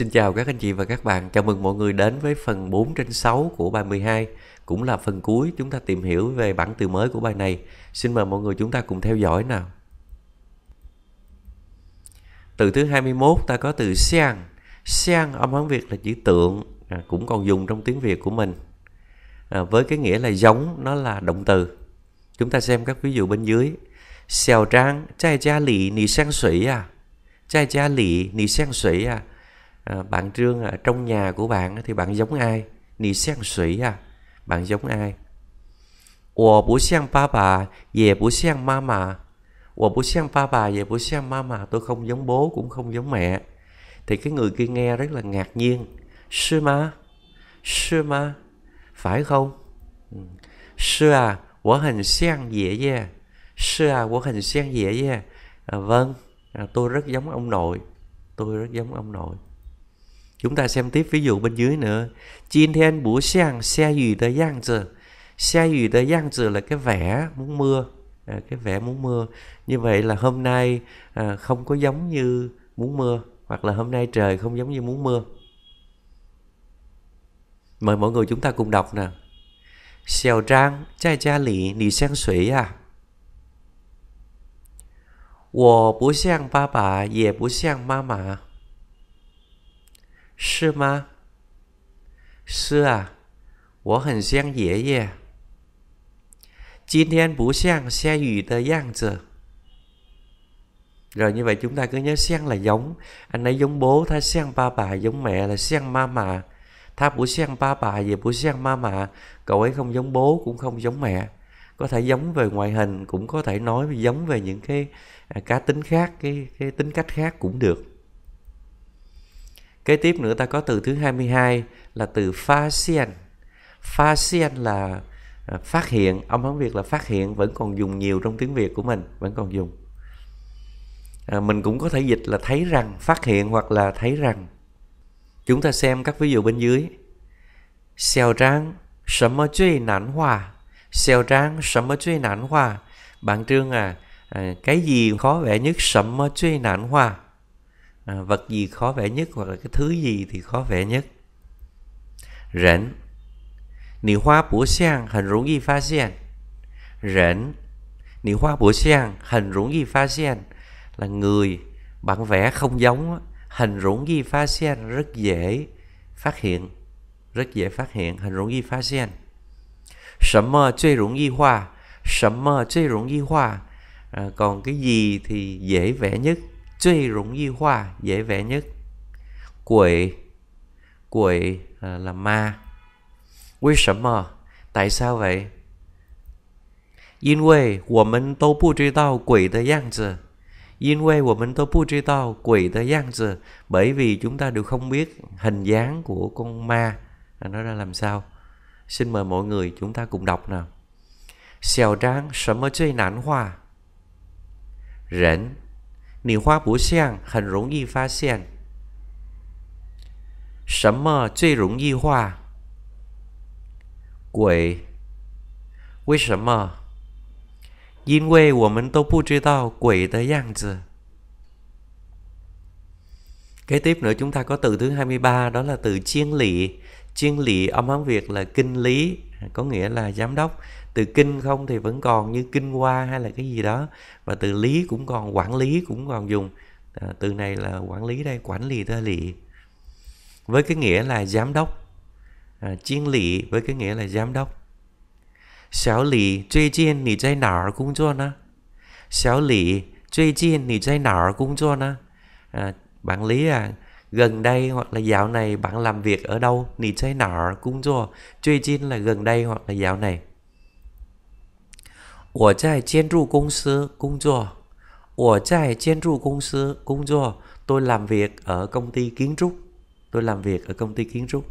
Xin chào các anh chị và các bạn. Chào mừng mọi người đến với phần 4 trên 6 của bài 12. Cũng là phần cuối chúng ta tìm hiểu về bản từ mới của bài này. Xin mời mọi người chúng ta cùng theo dõi nào. Từ thứ 21 ta có từ sean. Sean âm hán Việt là chữ tượng, à, cũng còn dùng trong tiếng Việt của mình. À, với cái nghĩa là giống, nó là động từ. Chúng ta xem các ví dụ bên dưới. Xèo trang, trai cha lì, nì sang sủy à. Trai cha lì, nì sang sủy à à, bạn trương à, trong nhà của bạn thì bạn giống ai nì sang sủy à bạn giống ai 我不像爸爸，也不像妈妈。我不像爸爸，也不像妈妈。Tôi không giống bố cũng không giống mẹ. Thì cái người kia nghe rất là ngạc nhiên. Sư ma, sư ma, phải không? Ừ. Sư à, quả hình sang dễ dè. Sư à, quả hình sang dễ dè. À, vâng, à, tôi rất giống ông nội. Tôi rất giống ông nội. Chúng ta xem tiếp ví dụ bên dưới nữa. Jin thiên bố xiang xe gì tới giang giờ. Xe gì tới giang giờ là cái vẻ muốn mưa. À, cái vẻ muốn mưa. Như vậy là hôm nay à, không có giống như muốn mưa. Hoặc là hôm nay trời không giống như muốn mưa. Mời mọi người chúng ta cùng đọc nè. Xiao Trang, trai cha lì, nì sang suy à. 我不像爸爸，也不像妈妈。是吗？是啊，我很像爷爷。今天不像下雨的样子. Rồi như vậy chúng ta cứ nhớ sang là giống. Anh ấy giống bố, tha sang ba bà, giống mẹ là sang mama. Tha bố sang ba bà về bố sang mama. Cậu ấy không giống bố cũng không giống mẹ. Có thể giống về ngoại hình cũng có thể nói giống về những cái à, cá tính khác, cái cái tính cách khác cũng được. Kế tiếp nữa ta có từ thứ 22 là từ pha xiên. Pha xiên là à, phát hiện, ông Hán Việt là phát hiện vẫn còn dùng nhiều trong tiếng Việt của mình, vẫn còn dùng. À, mình cũng có thể dịch là thấy rằng, phát hiện hoặc là thấy rằng. Chúng ta xem các ví dụ bên dưới. Xiao Trang, sầm mơ truy nản hòa. Xiao Trang, sầm mơ truy nản hòa. Bạn Trương à, à cái gì khó vẽ nhất sầm mơ truy nản hòa à, vật gì khó vẽ nhất hoặc là cái thứ gì thì khó vẽ nhất rẫn nì hoa bổ xiang hẳn rủng y phát hiện rẫn nì hoa bổ xiang hẳn rủng y phát hiện là người bạn vẽ không giống hình rủng ghi pha sen rất dễ phát hiện rất dễ phát hiện hình rủng ghi pha sen sấm mơ chơi rủng ghi hoa sấm mơ chơi rủng ghi hoa à, còn cái gì thì dễ vẽ nhất 最容易画 dễ vẽ nhất quỷ quỷ là, là ma vì sao tại sao vậy 因为我们都不知道鬼的样子。因为我们都不知道鬼的样子，bởi vì chúng ta đều không biết hình dáng của con ma à, nó ra làm sao. Xin mời mọi người chúng ta cùng đọc nào. Xèo tráng, sớm mới chơi nản hoa. Rảnh, 你花不像很容易发现。什么最容易画？鬼。为什么？因为我们都不知道鬼的样子。Kế tiếp nữa chúng ta có từ thứ 23 đó là từ chiên lị. Chiên lị âm Hán Việt là kinh lý, có nghĩa là giám đốc từ kinh không thì vẫn còn như kinh hoa hay là cái gì đó và từ lý cũng còn quản lý cũng còn dùng à, từ này là quản lý đây quản lý tơ lì với cái nghĩa là giám đốc à, chiên lì với cái nghĩa là giám đốc xảo lì truy chiên nì chay nở cũng cho nó xảo lì truy chiên nì chay nở cũng cho nó à, bạn lý à gần đây hoặc là dạo này bạn làm việc ở đâu nì chay nở cũng cho truy chiên là gần đây hoặc là dạo này 我在建筑公司工作。我在建筑公司工作. làm việc ở công ty kiến trúc. Tôi làm việc ở công ty kiến trúc.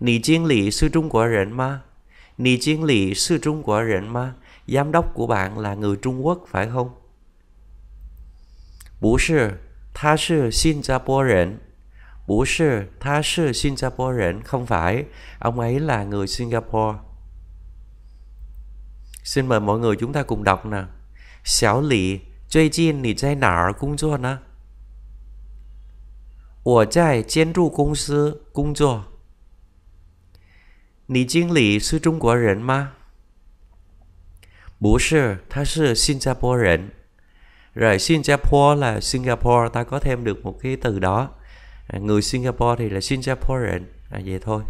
你经理是中国人吗？你经理是中国人吗？Giám đốc của bạn là người Trung Quốc phải không? 不是，他是新加坡人。不是，他是新加坡人，không phải. Ông ấy là người Singapore. Xin mời mọi người chúng ta cùng đọc nè. Xiao Lì, Chơi Jin, Nì Zai Nả Cung Chua Nà. 我在建筑公司工作。你经理是中国人吗？不是，他是新加坡人。Rồi Singapore là Singapore, ta có thêm được một cái từ đó. người Singapore thì là Singaporean, à, vậy thôi.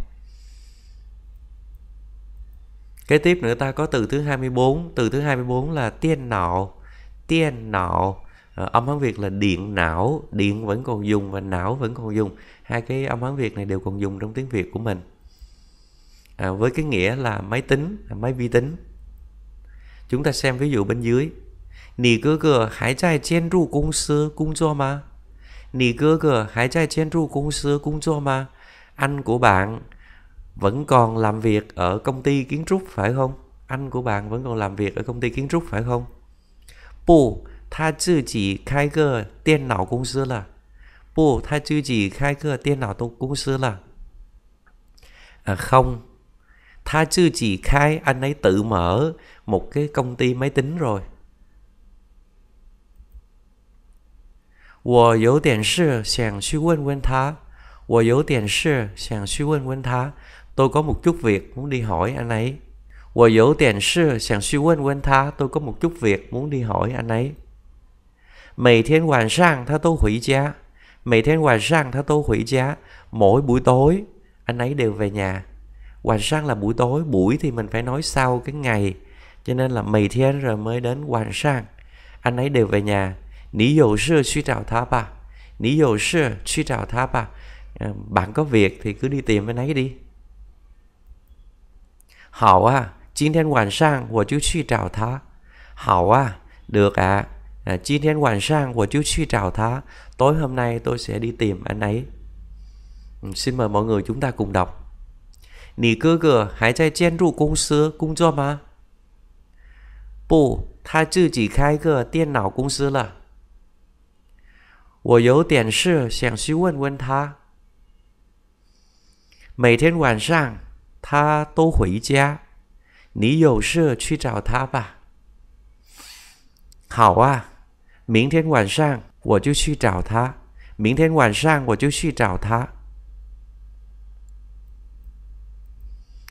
Kế tiếp nữa ta có từ thứ 24, từ thứ 24 là tiên não, tiên não. Ờ, âm Hán Việt là điện não, điện vẫn còn dùng và não vẫn còn dùng. Hai cái âm Hán Việt này đều còn dùng trong tiếng Việt của mình. À, với cái nghĩa là máy tính, máy vi tính. Chúng ta xem ví dụ bên dưới. Nì cơ cơ hãy trai chen ru công sư cung cho mà. Nì cơ cơ hãy trai chen ru công sư cung cho mà. Anh của bạn vẫn còn làm việc ở công ty kiến trúc phải không? Anh của bạn vẫn còn làm việc ở công ty kiến trúc phải không? Bù, ta tự chỉ khai cơ tiền não công sư là. Bù, ta tự chỉ khai cơ tiền não công sư là. À, không, ta tự chỉ khai, anh ấy tự mở một cái công ty máy tính rồi. 我有点事想去问问他。我有点事想去问问他。Tôi có một chút việc muốn đi hỏi anh ấy. 我有点事想去问问他，tôi có một chút việc muốn đi hỏi anh ấy. Mấy thiên hoàn sang tha tôi hủy giá. Mấy thiên hoàn sang tha tôi hủy giá. Mỗi buổi tối anh ấy đều về nhà. Hoàn sang là buổi tối, buổi thì mình phải nói sau cái ngày. Cho nên là mấy thiên rồi mới đến hoàn sang. Anh ấy đều về nhà. Ní dụ sư suy trào thá bà. Ní dụ sư suy trào thá bà. Bạn có việc thì cứ đi tìm anh ấy đi. 好啊，今天晚上我就去找他。好 à, à, được ạ. À. À, 今天晚上我就去找他. Tối hôm nay tôi sẽ đi tìm anh ấy. Ừ, xin mời mọi người chúng ta cùng đọc. 你哥哥还在建筑公司工作吗？不，他自己开个电脑公司了。我有点事想去问问他。每天晚上他都回家，你有事去找他吧。好啊，明天晚上我就去找他。明天晚上我就去找他.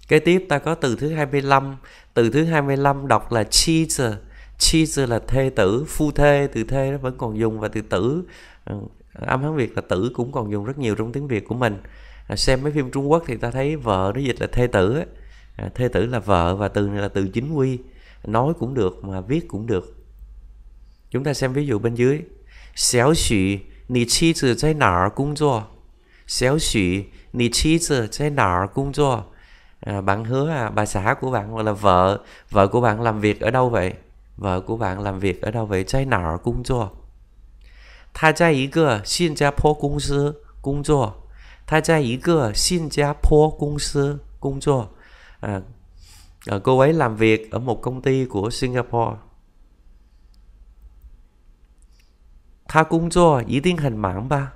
Kế tiếp ta có từ thứ 25. Từ thứ 25 đọc là cheater. Cheater là thê tử, phu thê, từ thê nó vẫn còn dùng và từ tử ừ, âm Hán Việt là tử cũng còn dùng rất nhiều trong tiếng Việt của mình. À, xem mấy phim trung quốc thì ta thấy vợ nó dịch là thê tử ấy. À, thê tử là vợ và từ này là từ chính quy nói cũng được mà viết cũng được chúng ta xem ví dụ bên dưới xéo xỉ nì chi từ trái nở cũng do xéo xỉ nì chi từ trái nở cũng do à, bạn hứa à, bà xã của bạn gọi là vợ vợ của bạn làm việc ở đâu vậy vợ của bạn làm việc ở đâu vậy trái nở công do 他在一个新加坡公司工作。他在一个新加坡公司工作 à, à, cô ấy làm việc ở một công ty của Singapore 他工作一定很忙吧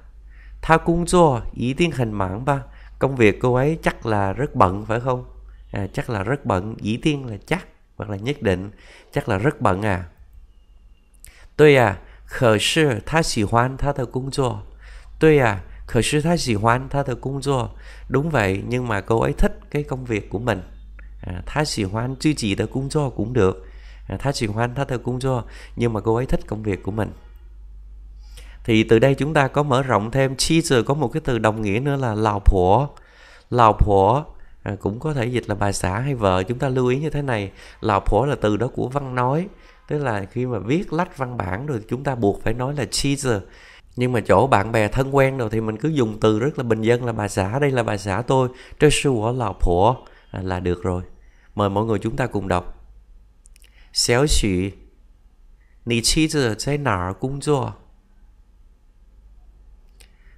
他工作一定很忙吧 công việc cô ấy chắc là rất bận phải không à, chắc là rất bận dĩ tiên là chắc hoặc là nhất định chắc là rất bận à tôi à khờ sư tha xì hoan tha thơ cung chua tôi à 可是她喜欢她的工作 đúng vậy nhưng mà cô ấy thích cái công việc của mình à, sĩ hoan à, 她喜欢 chứ chỉ được công việc cũng được à, sĩ hoan à, 她喜欢她的 công việc nhưng mà cô ấy thích công việc của mình thì từ đây chúng ta có mở rộng thêm chi giờ có một cái từ đồng nghĩa nữa là lào phổ lào phổ à, cũng có thể dịch là bà xã hay vợ chúng ta lưu ý như thế này lào phổ là từ đó của văn nói tức là khi mà viết lách văn bản rồi chúng ta buộc phải nói là chi giờ nhưng mà chỗ bạn bè thân quen rồi thì mình cứ dùng từ rất là bình dân là bà xã đây là bà xã tôi trơ sư của lò à, phủa là được rồi mời mọi người chúng ta cùng đọc xéo xỉ Nì chi giờ trái nở công 作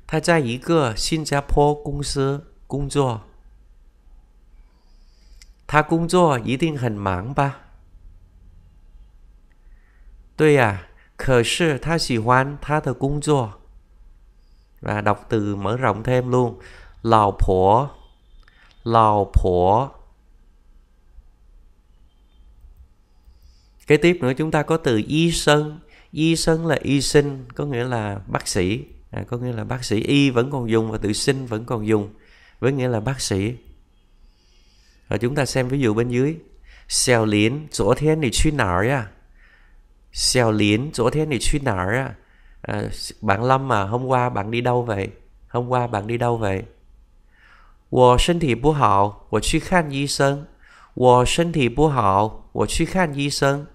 他在一个新加坡公司工作。他工作一定很忙吧？对呀、啊，可是他喜欢他的工作 và đọc từ mở rộng thêm luôn lào phổ lào phổ kế tiếp nữa chúng ta có từ y sân y sân là y sinh có nghĩa là bác sĩ à, có nghĩa là bác sĩ y vẫn còn dùng và tự sinh vẫn còn dùng với nghĩa là bác sĩ rồi chúng ta xem ví dụ bên dưới xèo liến chỗ thiên thì suy nào á Xèo liến, chỗ thế này chuyên nở à? à bạn Lâm à, hôm qua bạn đi đâu vậy? Hôm qua bạn đi đâu vậy? 我身体不好，我去看医生。我身体不好，我去看医生。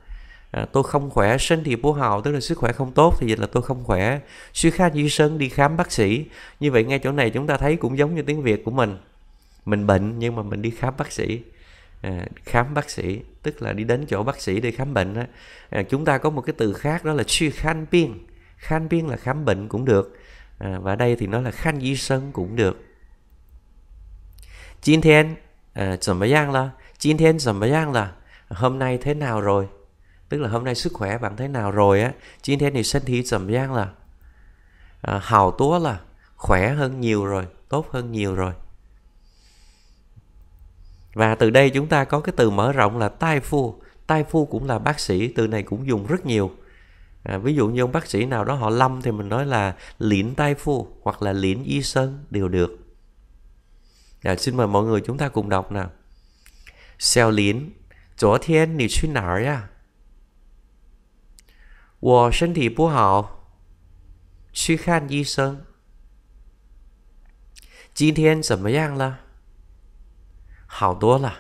À, tôi không khỏe, sinh thì bố hào tức là sức khỏe không tốt thì dịch là tôi không khỏe. Suy khát di sơn đi khám bác sĩ. Như vậy ngay chỗ này chúng ta thấy cũng giống như tiếng Việt của mình. Mình bệnh nhưng mà mình đi khám bác sĩ. À, khám bác sĩ tức là đi đến chỗ bác sĩ để khám bệnh đó. À, chúng ta có một cái từ khác đó là sư khan biên khan biên là khám bệnh cũng được à, và đây thì nó là khan y sân cũng được Chín thiên à, chuẩn bị giang là Chín thiên chuẩn bị giang là hôm nay thế nào rồi tức là hôm nay sức khỏe bạn thế nào rồi á Chín thiên thì thân thể chuẩn bị giang là à, hào túa là khỏe hơn nhiều rồi tốt hơn nhiều rồi và từ đây chúng ta có cái từ mở rộng là tai phu. Tai phu cũng là bác sĩ, từ này cũng dùng rất nhiều. À, ví dụ như ông bác sĩ nào đó họ lâm thì mình nói là liễn tai phu hoặc là liễn y sơn đều được. À, xin mời mọi người chúng ta cùng đọc nào. Xeo liễn, chỗ thiên nì suy nở ya. À? Wo thân thể bố hảo, suy khan y sơn. 今天怎么样了？好多了. À.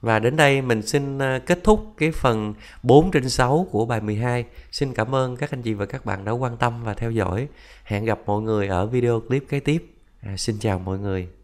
Và đến đây mình xin ờ, kết thúc cái phần 4 trên 6 của bài 12. Xin cảm ơn các anh chị và các bạn đã quan tâm và theo dõi. Hẹn gặp mọi người ở video clip kế tiếp. À, xin chào mọi người.